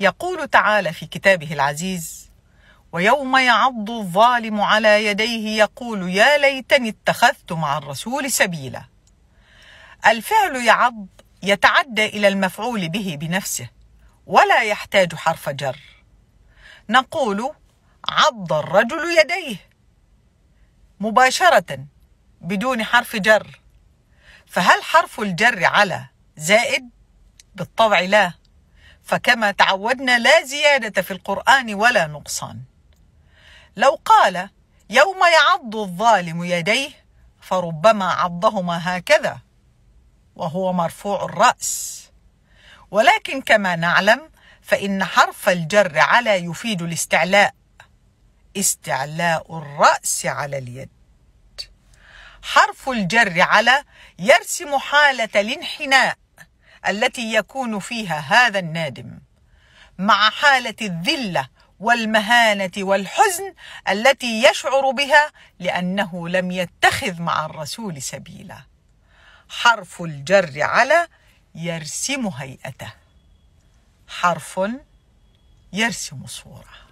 يقول تعالى في كتابه العزيز ويوم يعض الظالم على يديه يقول يا ليتني اتخذت مع الرسول سبيلا الفعل يعض يتعدى الى المفعول به بنفسه ولا يحتاج حرف جر نقول عض الرجل يديه مباشره بدون حرف جر فهل حرف الجر على زائد بالطبع لا فكما تعودنا لا زيادة في القرآن ولا نقصان لو قال يوم يعض الظالم يديه فربما عضهما هكذا وهو مرفوع الرأس ولكن كما نعلم فإن حرف الجر على يفيد الاستعلاء استعلاء الرأس على اليد حرف الجر على يرسم حالة الانحناء التي يكون فيها هذا النادم مع حاله الذله والمهانه والحزن التي يشعر بها لانه لم يتخذ مع الرسول سبيلا حرف الجر على يرسم هيئته حرف يرسم صوره